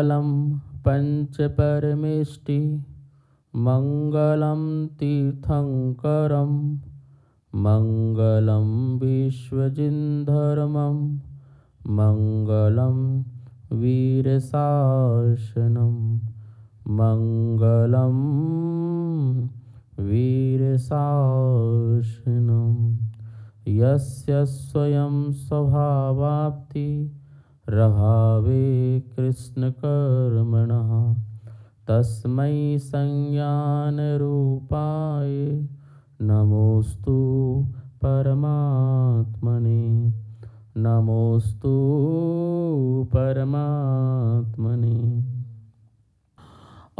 मङ्गलं पञ्चपरमेष्टि मङ्गलं तीर्थङ्करं मङ्गलं विश्वजिन्धर्मं मङ्गलं वीरशासनं मङ्गलं वीरशासनं यस्य स्वयं स्वभावाप्ति रहावे तस्म संज्ञान रूपाए नमोस्तु परमात्मने नमोस्तु परमात्मने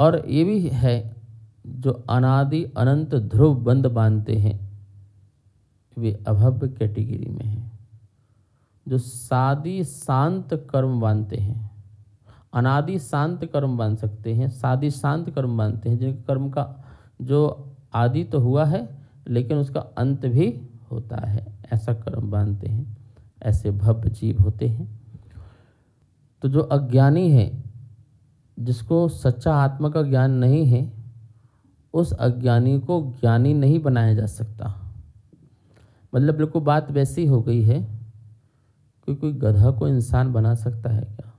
और ये भी है जो अनादि अनंत ध्रुव बंद बांधते हैं वे अभव्य कैटेगरी में हैं जो सादी शांत कर्म बांधते हैं अनादि शांत कर्म बांध सकते हैं सादी शांत कर्म बांधते हैं जिनके कर्म का जो आदि तो हुआ है लेकिन उसका अंत भी होता है ऐसा कर्म बांधते हैं ऐसे भव्य जीव होते हैं तो जो अज्ञानी है जिसको सच्चा आत्मा का ज्ञान नहीं है उस अज्ञानी को ज्ञानी नहीं बनाया जा सकता मतलब बिल्कुल बात वैसी हो गई है कोई कोई गधा को इंसान बना सकता है क्या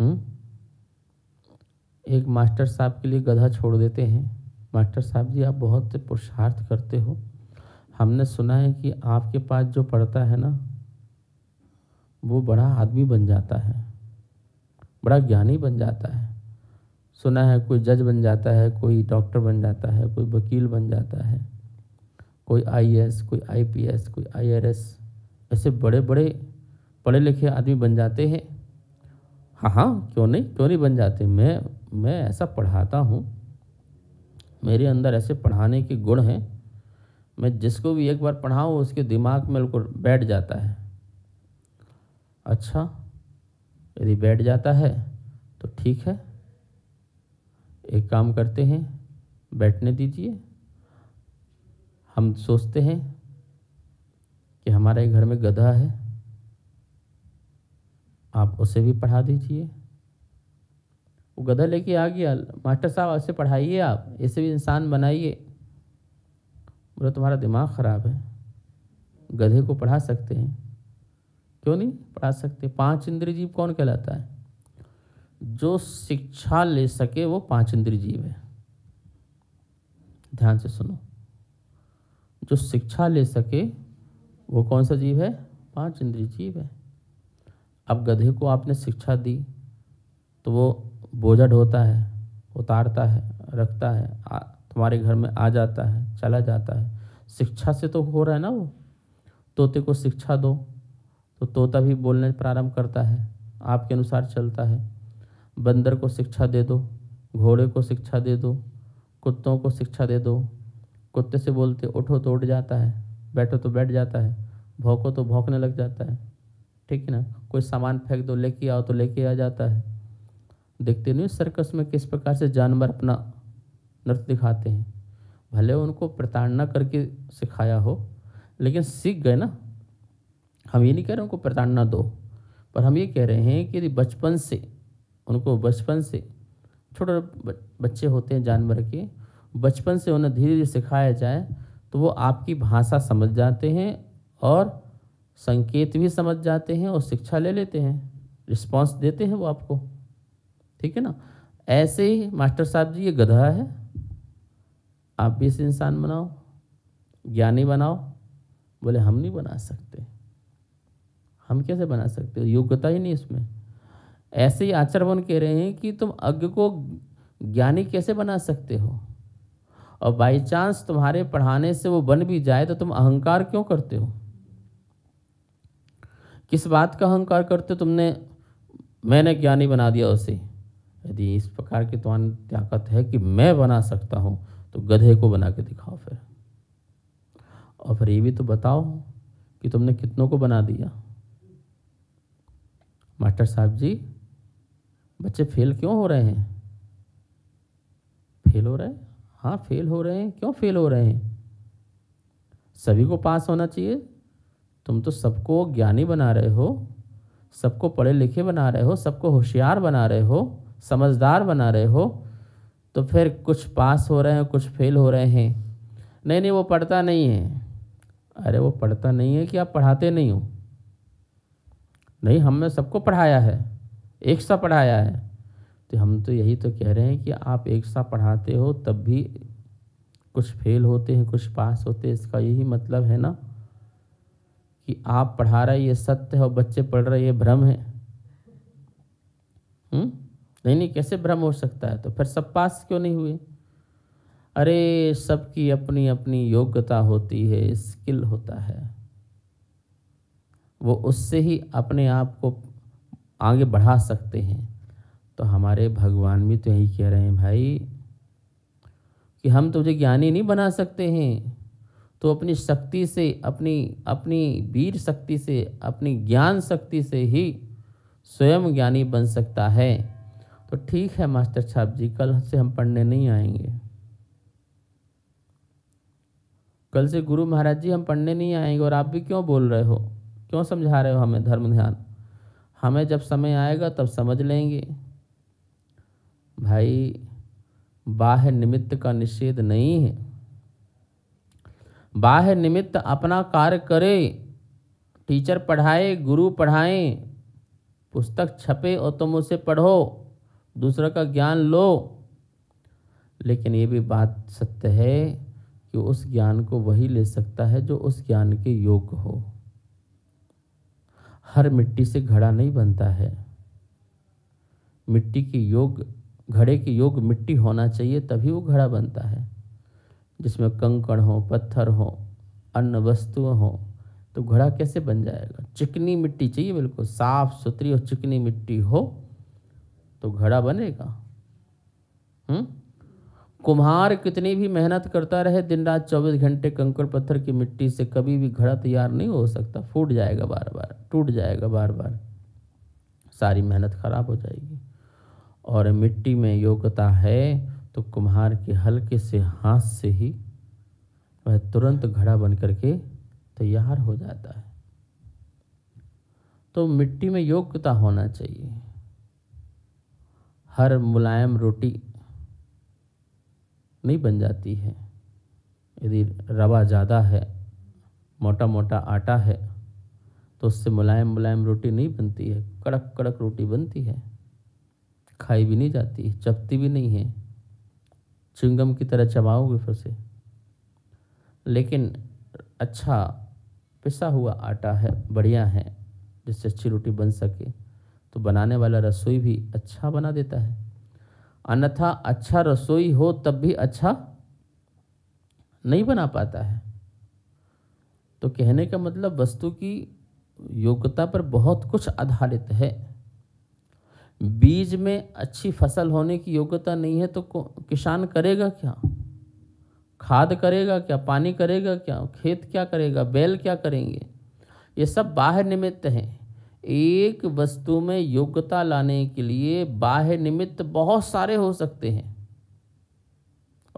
हुँ? हम्म? एक मास्टर साहब के लिए गधा छोड़ देते हैं मास्टर साहब जी आप बहुत पुरुषार्थ करते हो हमने सुना है कि आपके पास जो पढ़ता है ना वो बड़ा आदमी बन जाता है बड़ा ज्ञानी बन जाता है सुना है कोई जज बन जाता है कोई डॉक्टर बन जाता है कोई वकील बन जाता है कोई आईएएस कोई आईपीएस कोई आईआरएस ऐसे बड़े बड़े पढ़े लिखे आदमी बन जाते हैं हाँ हाँ क्यों नहीं क्यों नहीं बन जाते मैं मैं ऐसा पढ़ाता हूँ मेरे अंदर ऐसे पढ़ाने के गुण हैं मैं जिसको भी एक बार पढ़ाऊँ उसके दिमाग में बिल्कुल बैठ जाता है अच्छा यदि बैठ जाता है तो ठीक है एक काम करते हैं बैठने दीजिए हम सोचते हैं कि हमारे घर में गधा है आप उसे भी पढ़ा दीजिए वो गधा लेके आ गया मास्टर साहब ऐसे पढ़ाइए आप ऐसे भी इंसान बनाइए बोला तुम्हारा दिमाग ख़राब है गधे को पढ़ा सकते हैं क्यों नहीं पढ़ा सकते पांच इंद्रिय जीव कौन कहलाता है जो शिक्षा ले सके वो पांच इंद्रिय जीव है ध्यान से सुनो जो शिक्षा ले सके वो कौन सा जीव है पांच इंद्रिय जीव है अब गधे को आपने शिक्षा दी तो वो बोझा ढोता है उतारता है रखता है आ, तुम्हारे घर में आ जाता है चला जाता है शिक्षा से तो हो रहा है ना वो तोते को शिक्षा दो तो तोता भी बोलने प्रारंभ करता है आपके अनुसार चलता है बंदर को शिक्षा दे दो घोड़े को शिक्षा दे दो कुत्तों को शिक्षा दे दो कुत्ते से बोलते उठो तो उठ जाता है बैठो तो बैठ जाता है भौंको तो भौंकने लग जाता है ठीक है ना कोई सामान फेंक दो लेके आओ तो लेके आ जाता है देखते नहीं सर्कस में किस प्रकार से जानवर अपना नृत्य दिखाते हैं भले उनको प्रताड़ना करके सिखाया हो लेकिन सीख गए ना हम ये नहीं कह रहे उनको प्रताड़ना दो पर हम ये कह रहे हैं कि यदि बचपन से उनको बचपन से छोटे बच्चे होते हैं जानवर के बचपन से उन्हें धीरे धीरे सिखाया जाए तो वो आपकी भाषा समझ जाते हैं और संकेत भी समझ जाते हैं और शिक्षा ले लेते हैं रिस्पांस देते हैं वो आपको ठीक है ना ऐसे ही मास्टर साहब जी ये गधा है आप भी इसे इंसान बनाओ ज्ञानी बनाओ बोले हम नहीं बना सकते हम कैसे बना सकते हो योग्यता ही नहीं इसमें ऐसे ही आचरवन कह रहे हैं कि तुम अज्ञ को ज्ञानी कैसे बना सकते हो और बाई चांस तुम्हारे पढ़ाने से वो बन भी जाए तो तुम अहंकार क्यों करते हो किस बात का अहंकार करते हो तुमने मैंने ज्ञानी बना दिया उसे यदि इस प्रकार की तुम्हारी ताकत है कि मैं बना सकता हूँ तो गधे को बना के दिखाओ फिर और फिर ये भी तो बताओ कि तुमने कितनों को बना दिया मास्टर साहब जी बच्चे फेल क्यों हो रहे हैं फेल हो रहे हैं हाँ फेल हो रहे हैं क्यों फेल हो रहे हैं सभी को पास होना चाहिए तुम तो सबको ज्ञानी बना रहे हो सबको पढ़े लिखे बना रहे हो सबको होशियार बना रहे हो समझदार बना रहे हो तो फिर कुछ पास हो रहे हैं कुछ फेल हो रहे हैं नहीं नहीं वो पढ़ता नहीं है अरे वो पढ़ता नहीं है कि आप पढ़ाते नहीं हो नहीं हमने सबको पढ़ाया है एक सा पढ़ाया है तो हम तो यही तो कह रहे हैं कि आप एक साथ पढ़ाते हो तब भी कुछ फेल होते हैं कुछ पास होते हैं इसका यही मतलब है ना कि आप पढ़ा रहे ये सत्य है और बच्चे पढ़ रहे ये भ्रम है हुँ? हम्म? नहीं नहीं कैसे भ्रम हो सकता है तो फिर सब पास क्यों नहीं हुए अरे सबकी अपनी अपनी योग्यता होती है स्किल होता है वो उससे ही अपने आप को आगे बढ़ा सकते हैं तो हमारे भगवान भी तो यही कह रहे हैं भाई कि हम तुझे ज्ञानी नहीं बना सकते हैं तो अपनी शक्ति से अपनी अपनी वीर शक्ति से अपनी ज्ञान शक्ति से ही स्वयं ज्ञानी बन सकता है तो ठीक है मास्टर साहब जी कल से हम पढ़ने नहीं आएंगे कल से गुरु महाराज जी हम पढ़ने नहीं आएंगे और आप भी क्यों बोल रहे हो क्यों समझा रहे हो हमें धर्म ध्यान हमें जब समय आएगा तब समझ लेंगे भाई बाह्य निमित्त का निषेध नहीं है बाह्य निमित्त अपना कार्य करे टीचर पढ़ाए गुरु पढ़ाए पुस्तक छपे और तुम उसे पढ़ो दूसरा का ज्ञान लो लेकिन ये भी बात सत्य है कि उस ज्ञान को वही ले सकता है जो उस ज्ञान के योग्य हो हर मिट्टी से घड़ा नहीं बनता है मिट्टी के योग घड़े के योग मिट्टी होना चाहिए तभी वो घड़ा बनता है जिसमें कंकड़ हो पत्थर हो अन्य वस्तुएं हों तो घड़ा कैसे बन जाएगा चिकनी मिट्टी चाहिए बिल्कुल साफ सुथरी और चिकनी मिट्टी हो तो घड़ा बनेगा हुँ? कुम्हार कितनी भी मेहनत करता रहे दिन रात चौबीस घंटे कंकड़ पत्थर की मिट्टी से कभी भी घड़ा तैयार नहीं हो सकता फूट जाएगा बार बार टूट जाएगा बार बार सारी मेहनत खराब हो जाएगी और मिट्टी में योग्यता है तो कुम्हार के हल्के से हाथ से ही वह तुरंत घड़ा बन करके तैयार हो जाता है तो मिट्टी में योग्यता होना चाहिए हर मुलायम रोटी नहीं बन जाती है यदि रवा ज़्यादा है मोटा मोटा आटा है तो उससे मुलायम मुलायम रोटी नहीं बनती है कड़क कड़क रोटी बनती है खाई भी नहीं जाती चपती भी नहीं है चिंगम की तरह चबाओगे फिर से लेकिन अच्छा पिसा हुआ आटा है बढ़िया है जिससे अच्छी रोटी बन सके तो बनाने वाला रसोई भी अच्छा बना देता है अन्यथा अच्छा रसोई हो तब भी अच्छा नहीं बना पाता है तो कहने का मतलब वस्तु की योग्यता पर बहुत कुछ आधारित है बीज में अच्छी फसल होने की योग्यता नहीं है तो किसान करेगा क्या खाद करेगा क्या पानी करेगा क्या खेत क्या करेगा बैल क्या करेंगे ये सब बाह्य निमित्त हैं एक वस्तु में योग्यता लाने के लिए बाह्य निमित्त बहुत सारे हो सकते हैं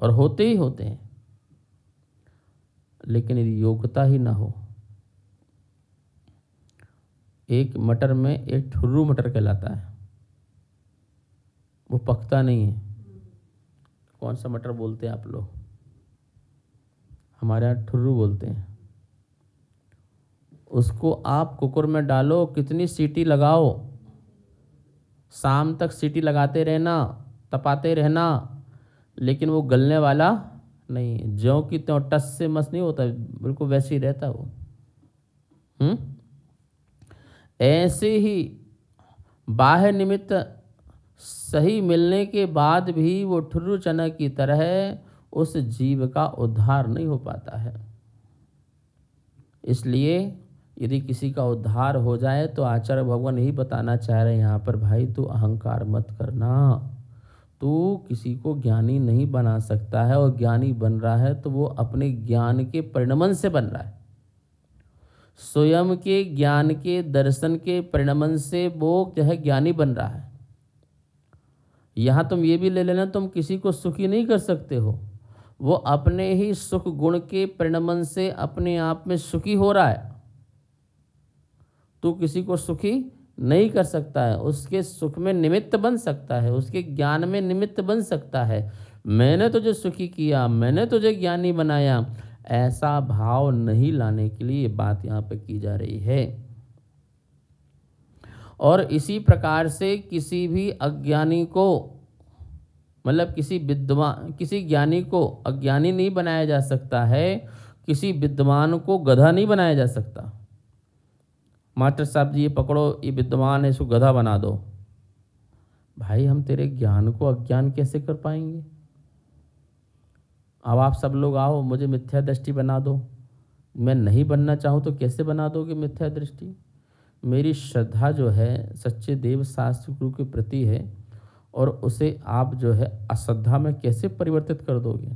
और होते ही होते हैं लेकिन यदि योग्यता ही ना हो एक मटर में एक ठुर्रू मटर कहलाता है वो पकता नहीं है कौन सा मटर बोलते हैं आप लोग हमारे यहाँ ठुर्रू बोलते हैं उसको आप कुकर में डालो कितनी सीटी लगाओ शाम तक सीटी लगाते रहना तपाते रहना लेकिन वो गलने वाला नहीं है ज्यों की त्यों टस से मस नहीं होता बिल्कुल वैसे ही रहता वो हम्म ऐसे ही बाह्य निमित्त सही मिलने के बाद भी वो ठुर्र चना की तरह उस जीव का उद्धार नहीं हो पाता है इसलिए यदि किसी का उद्धार हो जाए तो आचार्य भगवान यही बताना चाह रहे हैं यहाँ पर भाई तू अहंकार मत करना तू किसी को ज्ञानी नहीं बना सकता है और ज्ञानी बन रहा है तो वो अपने ज्ञान के परिणमन से बन रहा है स्वयं के ज्ञान के दर्शन के परिणमन से वो जो है ज्ञानी बन रहा है यहाँ तुम ये भी ले लेना तुम किसी को सुखी नहीं कर सकते हो वो अपने ही सुख गुण के परिणमन से अपने आप में सुखी हो रहा है तू किसी को सुखी नहीं कर सकता है उसके सुख में निमित्त बन सकता है उसके ज्ञान में निमित्त बन सकता है मैंने तुझे सुखी किया मैंने तुझे ज्ञानी बनाया ऐसा भाव नहीं लाने के लिए ये बात यहाँ पर की जा रही है और इसी प्रकार से किसी भी अज्ञानी को मतलब किसी विद्वान किसी ज्ञानी को अज्ञानी नहीं बनाया जा सकता है किसी विद्वान को गधा नहीं बनाया जा सकता मास्टर साहब जी ये पकड़ो ये विद्वान है इसको गधा बना दो भाई हम तेरे ज्ञान को अज्ञान कैसे कर पाएंगे अब आप सब लोग आओ मुझे मिथ्या दृष्टि बना दो मैं नहीं बनना चाहूँ तो कैसे बना दोगे मिथ्या दृष्टि मेरी श्रद्धा जो है सच्चे देव शास्त्र गुरु के प्रति है और उसे आप जो है अश्रद्धा में कैसे परिवर्तित कर दोगे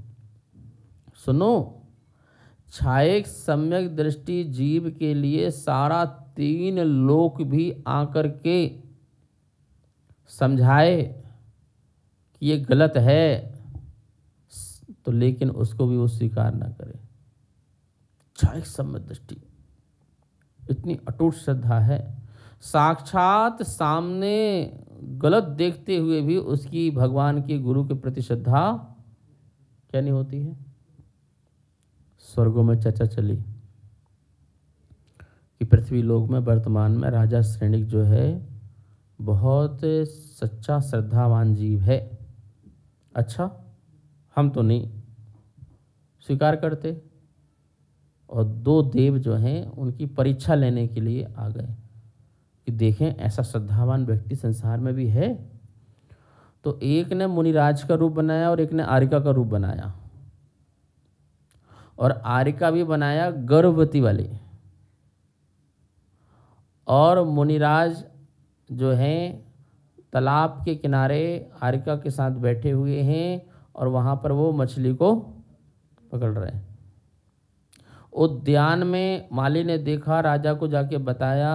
सुनो छाए सम्यक दृष्टि जीव के लिए सारा तीन लोक भी आकर के समझाए कि ये गलत है तो लेकिन उसको भी वो स्वीकार ना करे छाए सम्यक दृष्टि इतनी अटूट श्रद्धा है साक्षात सामने गलत देखते हुए भी उसकी भगवान के गुरु के प्रति श्रद्धा क्या नहीं होती है स्वर्गों में चर्चा चली कि पृथ्वी लोक में वर्तमान में राजा श्रेणिक जो है बहुत सच्चा श्रद्धावान जीव है अच्छा हम तो नहीं स्वीकार करते और दो देव जो हैं उनकी परीक्षा लेने के लिए आ गए कि देखें ऐसा श्रद्धावान व्यक्ति संसार में भी है तो एक ने मुनिराज का रूप बनाया और एक ने आरिका का रूप बनाया और आरिका भी बनाया गर्भवती वाली और मुनिराज जो हैं तालाब के किनारे आरिका के साथ बैठे हुए हैं और वहाँ पर वो मछली को पकड़ रहे हैं उद्यान में माली ने देखा राजा को जाके बताया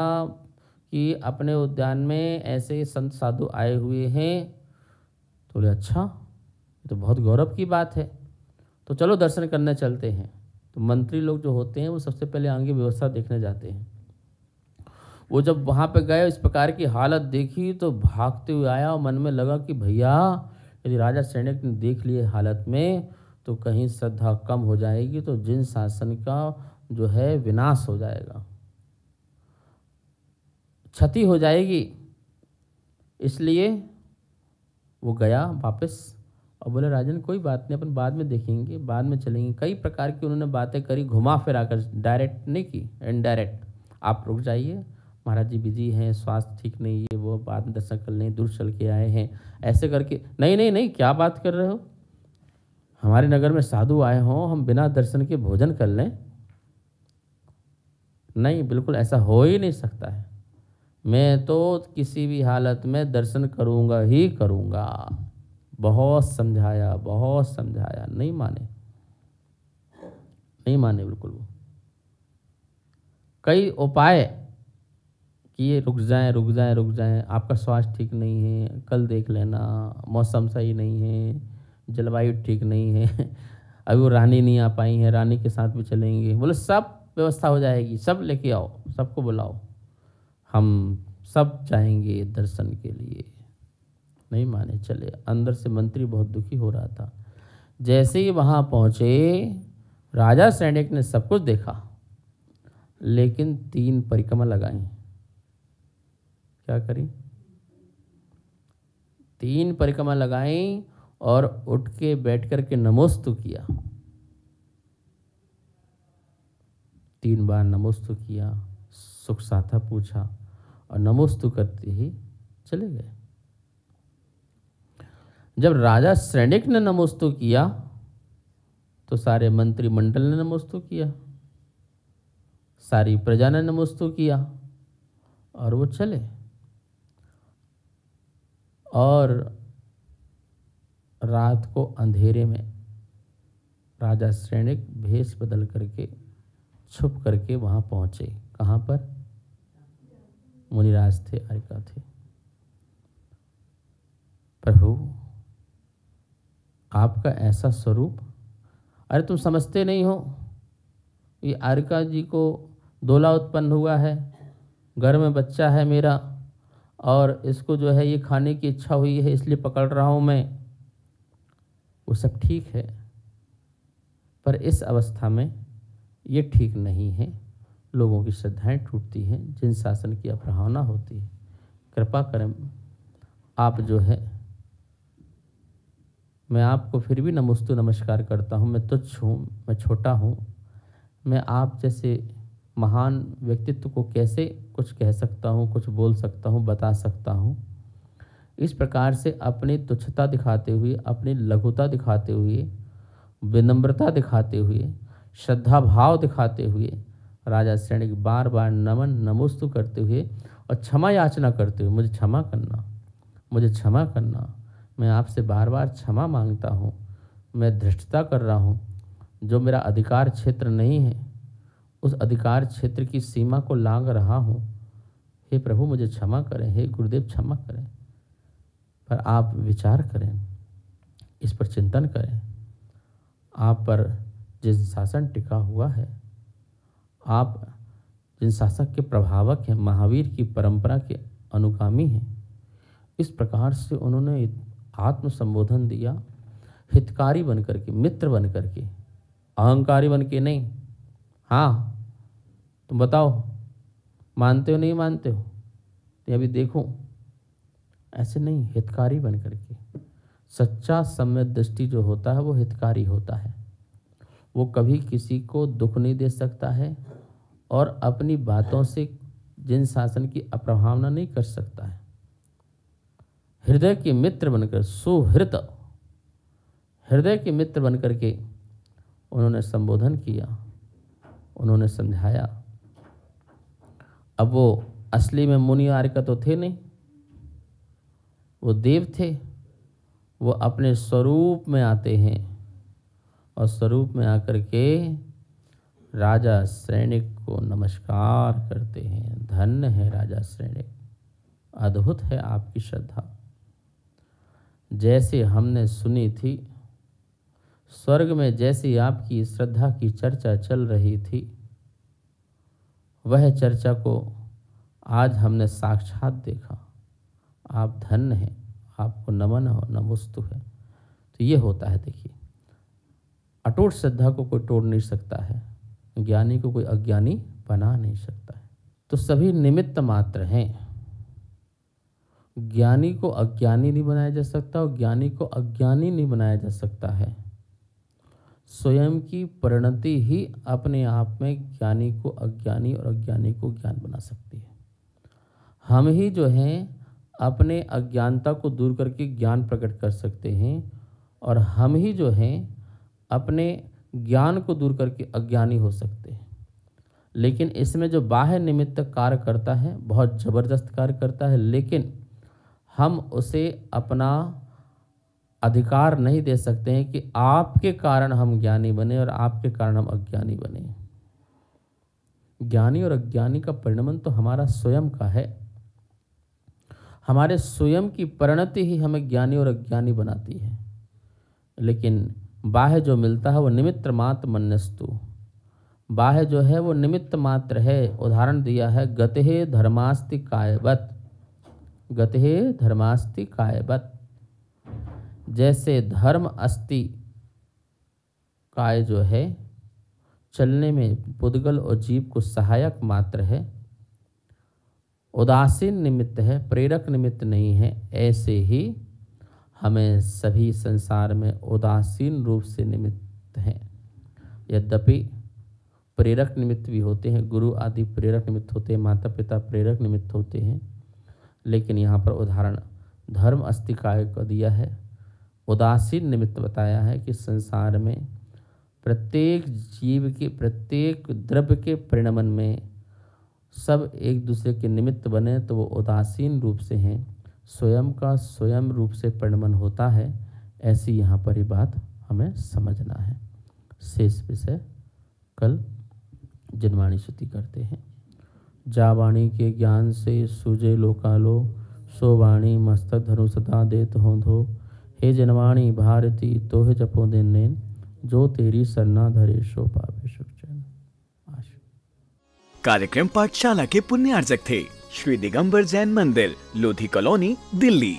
कि अपने उद्यान में ऐसे संत साधु आए हुए हैं तो बोले अच्छा ये तो बहुत गौरव की बात है तो चलो दर्शन करने चलते हैं तो मंत्री लोग जो होते हैं वो सबसे पहले आगे व्यवस्था देखने जाते हैं वो जब वहाँ पे गए इस प्रकार की हालत देखी तो भागते हुए आया और मन में लगा कि भैया यदि राजा सैनिक ने देख लिए हालत में तो कहीं श्रद्धा कम हो जाएगी तो जिन शासन का जो है विनाश हो जाएगा क्षति हो जाएगी इसलिए वो गया वापस और बोले राजन कोई बात नहीं अपन बाद में देखेंगे बाद में चलेंगे कई प्रकार की उन्होंने बातें करी घुमा फिरा कर डायरेक्ट नहीं की इनडायरेक्ट आप रुक जाइए महाराज जी बिजी हैं स्वास्थ्य ठीक नहीं है वो बाद में दर्शन कर लें दूर चल के आए हैं ऐसे करके नहीं नहीं नहीं क्या बात कर रहे हो हमारे नगर में साधु आए हों हम बिना दर्शन के भोजन कर लें नहीं बिल्कुल ऐसा हो ही नहीं सकता है मैं तो किसी भी हालत में दर्शन करूँगा ही करूँगा बहुत समझाया बहुत समझाया नहीं माने नहीं माने बिल्कुल वो कई उपाय कि ये रुक जाएं रुक जाए रुक जाए आपका स्वास्थ्य ठीक नहीं है कल देख लेना मौसम सही नहीं है जलवायु ठीक नहीं है अभी वो रानी नहीं आ पाई है रानी के साथ भी चलेंगे बोले सब व्यवस्था हो जाएगी सब लेके आओ सबको बुलाओ हम सब जाएंगे दर्शन के लिए नहीं माने चले अंदर से मंत्री बहुत दुखी हो रहा था जैसे ही वहाँ पहुँचे राजा सैनिक ने सब कुछ देखा लेकिन तीन परिक्रमा लगाई क्या करी तीन परिक्रमा लगाई और उठ के बैठ कर के नमोस्तु किया तीन बार नमोस्तु किया सुख साथा पूछा और नमोस्तु करते ही चले गए जब राजा सैनिक ने नमोस्तु किया तो सारे मंत्रिमंडल ने नमोस्तु किया सारी प्रजा ने नमोस्तु किया और वो चले और रात को अंधेरे में राजा श्रेणिक भेष बदल करके छुप करके वहाँ पहुँचे कहाँ पर मुनिराज थे आरिका थे प्रभु आपका ऐसा स्वरूप अरे तुम समझते नहीं हो ये आरिका जी को दोला उत्पन्न हुआ है घर में बच्चा है मेरा और इसको जो है ये खाने की इच्छा हुई है इसलिए पकड़ रहा हूँ मैं वो सब ठीक है पर इस अवस्था में ये ठीक नहीं है लोगों की श्रद्धाएं टूटती हैं जिन शासन की अपराहना होती है कृपा करें आप जो है मैं आपको फिर भी नमस्तु नमस्कार करता हूँ मैं तुच्छ हूँ मैं छोटा हूँ मैं आप जैसे महान व्यक्तित्व को कैसे कुछ कह सकता हूँ कुछ बोल सकता हूँ बता सकता हूँ इस प्रकार से अपनी तुच्छता दिखाते हुए अपनी लघुता दिखाते हुए विनम्रता दिखाते हुए श्रद्धा भाव दिखाते हुए राजा श्रेणी बार बार नमन नमोस्तु करते हुए और क्षमा याचना करते हुए मुझे क्षमा करना मुझे क्षमा करना मैं आपसे बार बार क्षमा मांगता हूँ मैं धृष्टता कर रहा हूँ जो मेरा अधिकार क्षेत्र नहीं है उस अधिकार क्षेत्र की सीमा को लांग रहा हूँ हे प्रभु मुझे क्षमा करें हे गुरुदेव क्षमा करें पर आप विचार करें इस पर चिंतन करें आप पर जिन शासन टिका हुआ है आप जिन शासक के प्रभावक हैं महावीर की परंपरा के अनुगामी हैं इस प्रकार से उन्होंने आत्म संबोधन दिया हितकारी बन के मित्र बन कर के अहंकारी बन के नहीं हाँ तुम बताओ मानते हो नहीं मानते हो तो अभी देखो ऐसे नहीं हितकारी बन करके सच्चा समय दृष्टि जो होता है वो हितकारी होता है वो कभी किसी को दुख नहीं दे सकता है और अपनी बातों से जिन शासन की अप्रभावना नहीं कर सकता है हृदय के मित्र बनकर सुहृत हृदय के मित्र बनकर के उन्होंने संबोधन किया उन्होंने समझाया अब वो असली में मुनि आर्य का तो थे नहीं वो देव थे वो अपने स्वरूप में आते हैं और स्वरूप में आकर के राजा सैनिक को नमस्कार करते हैं धन्य है राजा सैनिक अद्भुत है आपकी श्रद्धा जैसे हमने सुनी थी स्वर्ग में जैसी आपकी श्रद्धा की चर्चा चल रही थी वह चर्चा को आज हमने साक्षात देखा आप धन्य हैं आपको नमन हो नमोस्तु है तो ये होता है देखिए अटूट श्रद्धा को कोई तोड़ नहीं सकता है ज्ञानी को कोई अज्ञानी बना नहीं सकता है तो सभी निमित्त मात्र हैं ज्ञानी को अज्ञानी नहीं बनाया जा सकता और ज्ञानी को अज्ञानी नहीं बनाया जा सकता है स्वयं की परिणति ही अपने आप में ज्ञानी को अज्ञानी और अज्ञानी को ज्ञान बना सकती है हम ही जो हैं अपने अज्ञानता को दूर करके ज्ञान प्रकट कर सकते हैं और हम ही जो हैं अपने ज्ञान को दूर करके अज्ञानी हो सकते हैं लेकिन इसमें जो बाह्य निमित्त कार्य करता है बहुत ज़बरदस्त कार्य करता है लेकिन हम उसे अपना अधिकार नहीं दे सकते हैं कि आपके कारण हम ज्ञानी बने और आपके कारण हम अज्ञानी बने ज्ञानी और अज्ञानी का परिणमन तो हमारा स्वयं का है हमारे स्वयं की परिणति ही हमें ज्ञानी और अज्ञानी बनाती है लेकिन बाह्य जो मिलता है वो निमित्त मात्र मनस्तु बाह्य जो है वो निमित्त मात्र है उदाहरण दिया है गतहे धर्मास्ति कायवत गतहे धर्मास्ति कायवत जैसे धर्म अस्ति काय जो है चलने में पुद्गल और जीव को सहायक मात्र है उदासीन निमित्त है प्रेरक निमित्त नहीं है ऐसे ही हमें सभी संसार में उदासीन रूप से निमित्त हैं यद्यपि प्रेरक निमित्त भी होते हैं गुरु आदि प्रेरक निमित्त होते हैं माता पिता प्रेरक निमित्त होते हैं लेकिन यहाँ पर उदाहरण धर्म अस्थिकाय का दिया है उदासीन निमित्त बताया है कि संसार में प्रत्येक जीव के प्रत्येक द्रव्य के परिणमन में सब एक दूसरे के निमित्त बने तो वो उदासीन रूप से हैं स्वयं का स्वयं रूप से परिणमन होता है ऐसी यहाँ पर ही बात हमें समझना है शेष विषय कल जनवाणी श्रुति करते हैं जावाणी के ज्ञान से सूजे लोकालो सो वाणी मस्तक धनु सदा दे हो धो हे जनवाणी भारती तोहे जपो दिन जो तेरी सरना धरे शो पावेशो कार्यक्रम पाठशाला के पुण्यार्जक थे श्री दिगंबर जैन मंदिर लोधी कॉलोनी दिल्ली